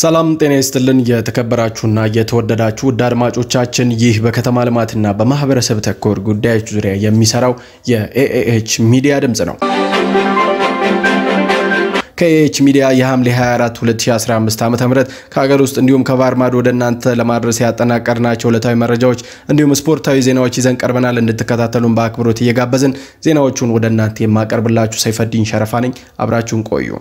ሰላም ጤና ይስጥልን። የተከበራችሁና የተወደዳችሁ ውድ አድማጮቻችን ይህ በከተማ ልማትና በማህበረሰብ ተኮር ጉዳዮች ዙሪያ የሚሰራው የኤኤች ሚዲያ ድምፅ ነው። ከኤኤች ሚዲያ የሐምሌ 24 2015 ዓ ም ከሀገር ውስጥ እንዲሁም ከባህር ማዶ ወደ እናንተ ለማድረስ ያጠናቀርናቸው ዕለታዊ መረጃዎች እንዲሁም ስፖርታዊ ዜናዎች ይዘን ቀርበናል። እንድትከታተሉን በአክብሮት እየጋበዝን ዜናዎቹን ወደ እናንተ የማቀርብላችሁ ሰይፈዲን ሸረፋ ነኝ። አብራችሁን ቆዩ።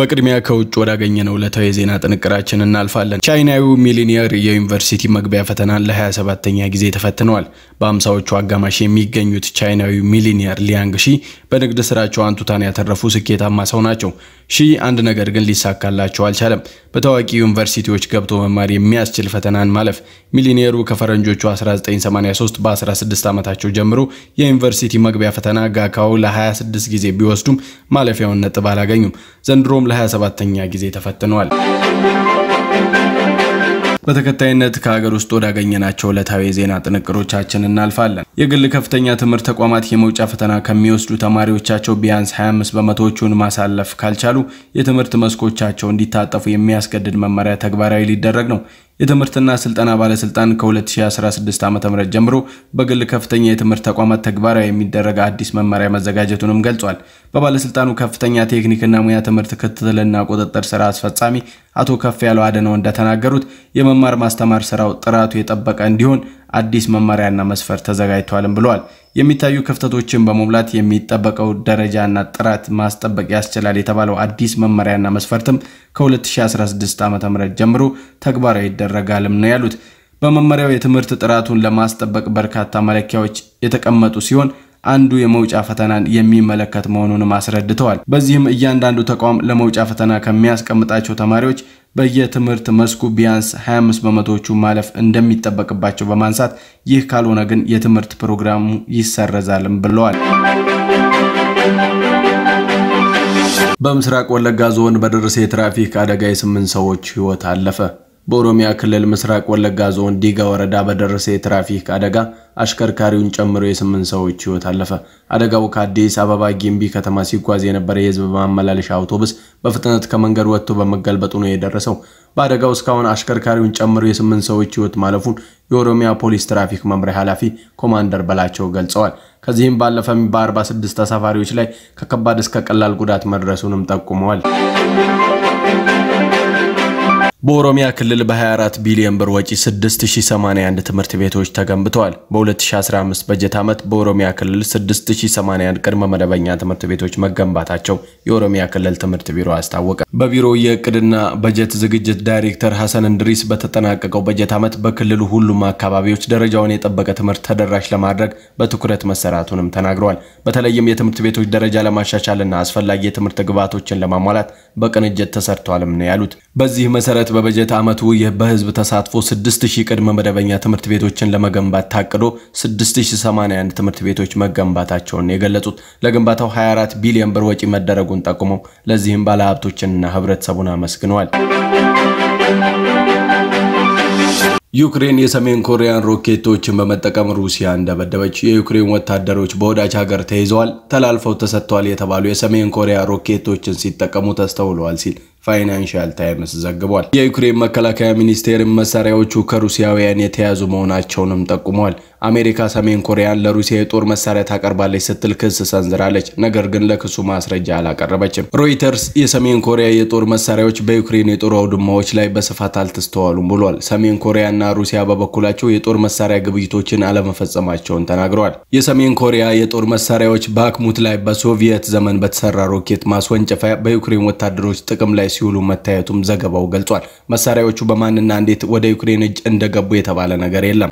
በቅድሚያ ከውጭ ወዳገኘነው ዕለታዊ የዜና ጥንቅራችን እናልፋለን። ቻይናዊው ሚሊኒየር የዩኒቨርሲቲ መግቢያ ፈተናን ለ27ተኛ ጊዜ ተፈትነዋል። በአምሳዎቹ አጋማሽ የሚገኙት ቻይናዊ ሚሊኒየር ሊያንግ ሺ በንግድ ስራቸው አንቱታን ያተረፉ ስኬታማ ሰው ናቸው። ሺ አንድ ነገር ግን ሊሳካላቸው አልቻለም። በታዋቂ ዩኒቨርሲቲዎች ገብቶ መማር የሚያስችል ፈተናን ማለፍ። ሚሊኒየሩ ከፈረንጆቹ 1983 በ16 ዓመታቸው ጀምሮ የዩኒቨርሲቲ መግቢያ ፈተና ጋካው ለ26 ጊዜ ቢወስዱም ማለፊያውን ነጥብ አላገኙም። ዘንድሮም ደግሞም ለ27ተኛ ጊዜ ተፈትኗል። በተከታይነት ከሀገር ውስጥ ወዳገኘናቸው ዕለታዊ የዜና ጥንቅሮቻችን እናልፋለን። የግል ከፍተኛ ትምህርት ተቋማት የመውጫ ፈተና ከሚወስዱ ተማሪዎቻቸው ቢያንስ 25 በመቶዎቹን ማሳለፍ ካልቻሉ የትምህርት መስኮቻቸው እንዲታጠፉ የሚያስገድድ መመሪያ ተግባራዊ ሊደረግ ነው። የትምህርትና ስልጠና ባለስልጣን ከ2016 ዓ.ም ጀምሮ በግል ከፍተኛ የትምህርት ተቋማት ተግባራዊ የሚደረግ አዲስ መመሪያ መዘጋጀቱንም ገልጿል። በባለስልጣኑ ከፍተኛ ቴክኒክና ሙያ ትምህርት ክትትልና ቁጥጥር ስራ አስፈጻሚ አቶ ከፍ ያለው አደነው እንደተናገሩት የመማር ማስተማር ስራው ጥራቱ የጠበቀ እንዲሆን አዲስ መመሪያና መስፈር ተዘጋጅቷልም ብለዋል። የሚታዩ ክፍተቶችን በመሙላት የሚጠበቀው ደረጃና ጥራት ማስጠበቅ ያስችላል የተባለው አዲስ መመሪያና መስፈርትም ከ2016 ዓ ም ጀምሮ ተግባራዊ ይደረጋልም ነው ያሉት። በመመሪያው የትምህርት ጥራቱን ለማስጠበቅ በርካታ መለኪያዎች የተቀመጡ ሲሆን አንዱ የመውጫ ፈተናን የሚመለከት መሆኑንም አስረድተዋል። በዚህም እያንዳንዱ ተቋም ለመውጫ ፈተና ከሚያስቀምጣቸው ተማሪዎች በየትምህርት መስኩ ቢያንስ 25 በመቶዎቹ ማለፍ እንደሚጠበቅባቸው በማንሳት ይህ ካልሆነ ግን የትምህርት ፕሮግራሙ ይሰረዛልም ብለዋል። በምስራቅ ወለጋ ዞን በደረሰ የትራፊክ አደጋ የስምንት ሰዎች ህይወት አለፈ። በኦሮሚያ ክልል ምስራቅ ወለጋ ዞን ዲጋ ወረዳ በደረሰ የትራፊክ አደጋ አሽከርካሪውን ጨምሮ የስምንት ሰዎች ሕይወት አለፈ። አደጋው ከአዲስ አበባ ጊምቢ ከተማ ሲጓዝ የነበረ የህዝብ ማመላለሻ አውቶቡስ በፍጥነት ከመንገድ ወጥቶ በመገልበጡ ነው የደረሰው። በአደጋው እስካሁን አሽከርካሪውን ጨምሮ የስምንት ሰዎች ሕይወት ማለፉን የኦሮሚያ ፖሊስ ትራፊክ መምሪያ ኃላፊ ኮማንደር በላቸው ገልጸዋል። ከዚህም ባለፈም በ46 ተሳፋሪዎች ላይ ከከባድ እስከ ቀላል ጉዳት መድረሱንም ጠቁመዋል። በኦሮሚያ ክልል በ24 ቢሊዮን ብር ወጪ 6081 ትምህርት ቤቶች ተገንብተዋል። በ2015 በጀት ዓመት በኦሮሚያ ክልል 6081 ቅድመ መደበኛ ትምህርት ቤቶች መገንባታቸው የኦሮሚያ ክልል ትምህርት ቢሮ አስታወቀ። በቢሮው የእቅድና በጀት ዝግጅት ዳይሬክተር ሐሰን እንድሪስ በተጠናቀቀው በጀት ዓመት በክልሉ ሁሉም አካባቢዎች ደረጃውን የጠበቀ ትምህርት ተደራሽ ለማድረግ በትኩረት መሰራቱንም ተናግረዋል። በተለይም የትምህርት ቤቶች ደረጃ ለማሻሻልና አስፈላጊ የትምህርት ግብዓቶችን ለማሟላት በቅንጅት ተሰርቷልም ነው ያሉት። በዚህ መሰረት በበጀት ዓመቱ በህዝብ ተሳትፎ 6000 ቅድመ መደበኛ ትምህርት ቤቶችን ለመገንባት ታቅዶ 6081 ትምህርት ቤቶች መገንባታቸውን የገለጹት ለግንባታው 24 ቢሊዮን ብር ወጪ መደረጉን ጠቁመው ለዚህም ባለሀብቶችንና ህብረተሰቡን አመስግነዋል። ዩክሬን የሰሜን ኮሪያን ሮኬቶችን በመጠቀም ሩሲያ እንደበደበች የዩክሬን ወታደሮች በወዳጅ ሀገር ተይዘዋል፣ ተላልፈው ተሰጥተዋል የተባሉ የሰሜን ኮሪያ ሮኬቶችን ሲጠቀሙ ተስተውለዋል ሲል ፋይናንሻል ታይምስ ዘግቧል። የዩክሬን መከላከያ ሚኒስቴር መሳሪያዎቹ ከሩሲያውያን የተያዙ መሆናቸውንም ጠቁሟል። አሜሪካ ሰሜን ኮሪያን ለሩሲያ የጦር መሳሪያ ታቀርባለች ስትል ክስ ሰንዝራለች። ነገር ግን ለክሱ ማስረጃ አላቀረበችም። ሮይተርስ የሰሜን ኮሪያ የጦር መሳሪያዎች በዩክሬን የጦር አውድማዎች ላይ በስፋት አልተስተዋሉም ብሏል። ሰሜን ኮሪያና ሩሲያ በበኩላቸው የጦር መሳሪያ ግብይቶችን አለመፈጸማቸውን ተናግረዋል። የሰሜን ኮሪያ የጦር መሳሪያዎች በአክሙት ላይ በሶቪየት ዘመን በተሰራ ሮኬት ማስወንጨፊያ በዩክሬን ወታደሮች ጥቅም ላይ ሲውሉ መታየቱም ዘገባው ገልጿል። መሳሪያዎቹ በማንና እንዴት ወደ ዩክሬን እጅ እንደገቡ የተባለ ነገር የለም።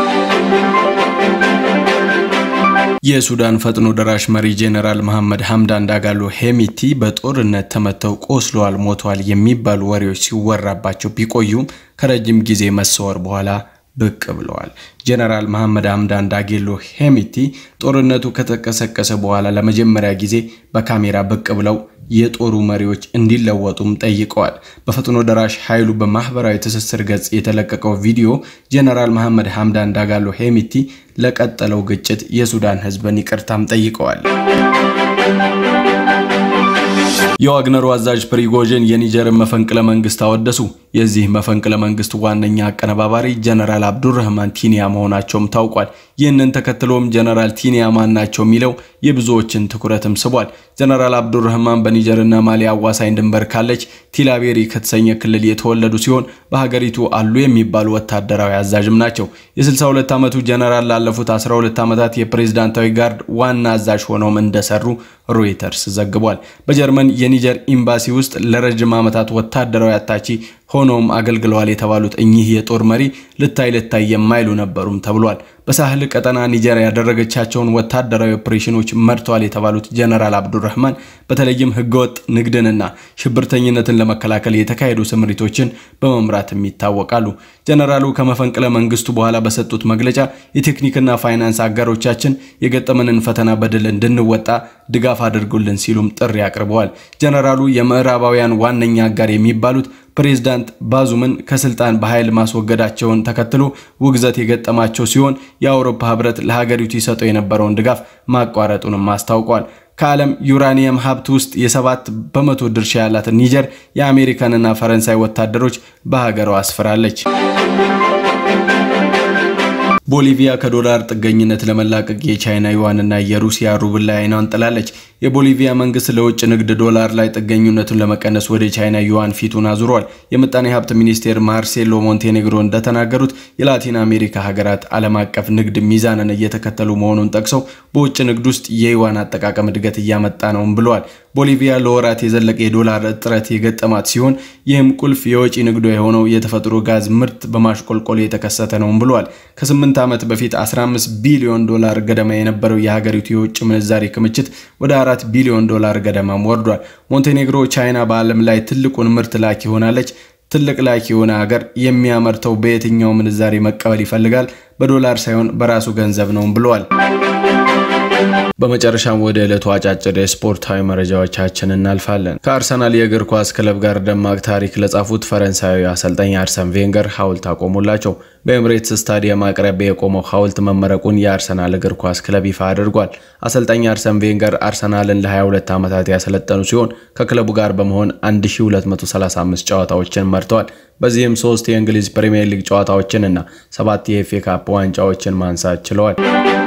የሱዳን ፈጥኖ ደራሽ መሪ ጄኔራል መሐመድ ሐምዳን ዳጋሎ ሄሚቲ በጦርነት ተመተው ቆስለዋል፣ ሞተዋል የሚባሉ ወሬዎች ሲወራባቸው ቢቆዩም ከረጅም ጊዜ መሰወር በኋላ ብቅ ብለዋል። ጀነራል መሐመድ አምዳን ዳጌሎ ሄሚቲ ጦርነቱ ከተቀሰቀሰ በኋላ ለመጀመሪያ ጊዜ በካሜራ ብቅ ብለው የጦሩ መሪዎች እንዲለወጡም ጠይቀዋል። በፈጥኖ ደራሽ ኃይሉ በማህበራዊ ትስስር ገጽ የተለቀቀው ቪዲዮ ጀነራል መሐመድ ሐምዳን ዳጋሎ ሄሚቲ ለቀጠለው ግጭት የሱዳን ህዝብን ይቅርታም ጠይቀዋል። የዋግነሩ አዛዥ ፕሪጎዥን የኒጀርን መፈንቅለ መንግስት አወደሱ። የዚህ መፈንቅለ መንግስት ዋነኛ አቀነባባሪ ጀነራል አብዱረህማን ቲኒያ መሆናቸውም ታውቋል። ይህንን ተከትሎም ጀነራል ቲኒያ ማን ናቸው የሚለው የብዙዎችን ትኩረትም ስቧል። ጀነራል አብዱረህማን በኒጀርና ማሊ አዋሳኝ ድንበር ካለች ቲላቤሪ ከተሰኘ ክልል የተወለዱ ሲሆን በሀገሪቱ አሉ የሚባሉ ወታደራዊ አዛዥም ናቸው። የ62 ዓመቱ ጀነራል ላለፉት 12 ዓመታት የፕሬዝዳንታዊ ጋርድ ዋና አዛዥ ሆነውም እንደሰሩ ሮይተርስ ዘግቧል። በጀርመን የኒጀር ኤምባሲ ውስጥ ለረጅም ዓመታት ወታደራዊ አታቺ ሆኖም አገልግለዋል የተባሉት እኚህ የጦር መሪ ልታይ ልታይ የማይሉ ነበሩም ተብሏል። በሳህል ቀጠና ኒጀር ያደረገቻቸውን ወታደራዊ ኦፕሬሽኖች መርተዋል የተባሉት ጀነራል አብዱረህማን በተለይም ህገወጥ ንግድንና ሽብርተኝነትን ለመከላከል የተካሄዱ ስምሪቶችን በመምራትም ይታወቃሉ። ጀነራሉ ከመፈንቅለ መንግስቱ በኋላ በሰጡት መግለጫ የቴክኒክና ፋይናንስ አጋሮቻችን የገጠመንን ፈተና በድል እንድንወጣ ድጋፍ አድርጉልን ሲሉም ጥሪ አቅርበዋል። ጀነራሉ የምዕራባውያን ዋነኛ አጋር የሚባሉት ፕሬዝዳንት ባዙምን ከስልጣን በኃይል ማስወገዳቸውን ተከትሎ ውግዘት የገጠማቸው ሲሆን የአውሮፓ ህብረት ለሀገሪቱ ይሰጠው የነበረውን ድጋፍ ማቋረጡንም አስታውቋል። ከዓለም ዩራኒየም ሀብት ውስጥ የሰባት በመቶ ድርሻ ያላትን ኒጀር የአሜሪካንና ፈረንሳይ ወታደሮች በሀገሯ አስፍራለች። ቦሊቪያ ከዶላር ጥገኝነት ለመላቀቅ የቻይና ዩዋንና የሩሲያ ሩብል ላይ አይኗን ጥላለች። የቦሊቪያ መንግስት ለውጭ ንግድ ዶላር ላይ ጥገኝነቱን ለመቀነስ ወደ ቻይና ዩዋን ፊቱን አዙሯል። የምጣኔ ሀብት ሚኒስቴር ማርሴሎ ሞንቴኔግሮ እንደተናገሩት የላቲን አሜሪካ ሀገራት ዓለም አቀፍ ንግድ ሚዛንን እየተከተሉ መሆኑን ጠቅሰው በውጭ ንግድ ውስጥ የዩዋን አጠቃቀም እድገት እያመጣ ነውም ብለዋል። ቦሊቪያ ለወራት የዘለቀ የዶላር እጥረት የገጠማት ሲሆን ይህም ቁልፍ የወጪ ንግዶ የሆነው የተፈጥሮ ጋዝ ምርት በማሽቆልቆል የተከሰተ ነውም ብሏል። ከ8 ዓመት በፊት 15 ቢሊዮን ዶላር ገደማ የነበረው የሀገሪቱ የውጭ ምንዛሬ ክምችት ወደ 4 ቢሊዮን ዶላር ገደማም ወርዷል። ሞንቴኔግሮ ቻይና በዓለም ላይ ትልቁን ምርት ላኪ ሆናለች። ትልቅ ላኪ የሆነ ሀገር የሚያመርተው በየትኛው ምንዛሬ መቀበል ይፈልጋል? በዶላር ሳይሆን በራሱ ገንዘብ ነውም ብለዋል። በመጨረሻም ወደ ዕለቱ አጫጭር የስፖርታዊ መረጃዎቻችን እናልፋለን። ከአርሰናል የእግር ኳስ ክለብ ጋር ደማቅ ታሪክ ለጻፉት ፈረንሳዊ አሰልጣኝ አርሰን ቬንገር ሐውልት አቆሙላቸው። በኤምሬትስ ስታዲየም አቅራቢያ የቆመው ሐውልት መመረቁን የአርሰናል እግር ኳስ ክለብ ይፋ አድርጓል። አሰልጣኝ አርሰን ቬንገር አርሰናልን ለ22 ዓመታት ያሰለጠኑ ሲሆን ከክለቡ ጋር በመሆን 1235 ጨዋታዎችን መርተዋል። በዚህም ሶስት የእንግሊዝ ፕሪምየር ሊግ ጨዋታዎችን እና ሰባት የኤፍኤ ካፕ ዋንጫዎችን ማንሳት ችለዋል።